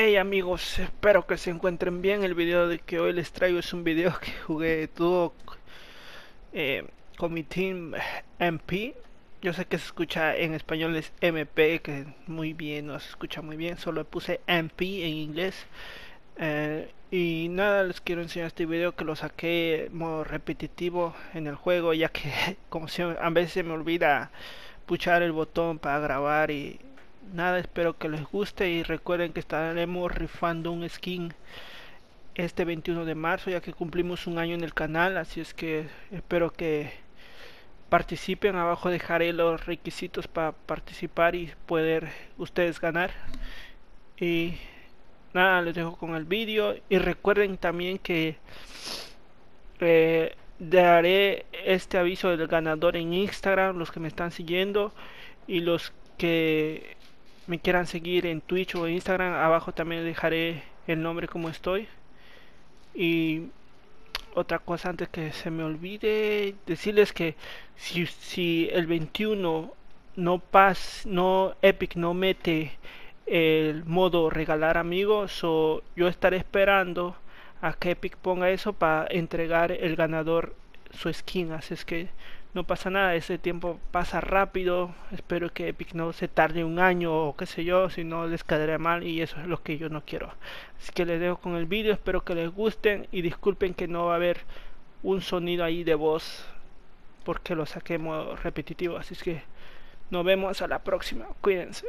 Hey amigos, espero que se encuentren bien. El video de que hoy les traigo es un video que jugué todo eh, con mi team eh, MP. Yo sé que se escucha en español es MP, que muy bien, no se escucha muy bien. Solo puse MP en inglés. Eh, y nada, les quiero enseñar este video que lo saqué modo repetitivo en el juego, ya que como si a veces se me olvida puchar el botón para grabar y nada espero que les guste y recuerden que estaremos rifando un skin este 21 de marzo ya que cumplimos un año en el canal así es que espero que participen abajo dejaré los requisitos para participar y poder ustedes ganar y nada les dejo con el vídeo y recuerden también que eh, daré este aviso del ganador en Instagram los que me están siguiendo y los que me quieran seguir en Twitch o Instagram, abajo también dejaré el nombre como estoy. Y otra cosa antes que se me olvide, decirles que si, si el 21 no pas, no Epic no mete el modo regalar amigos, o yo estaré esperando a que Epic ponga eso para entregar el ganador su skin. Así es que no pasa nada, ese tiempo pasa rápido, espero que Epic no se tarde un año o qué sé yo, si no les caerá mal y eso es lo que yo no quiero. Así que les dejo con el vídeo, espero que les gusten y disculpen que no va a haber un sonido ahí de voz porque lo saqué repetitivo, así que nos vemos a la próxima, cuídense.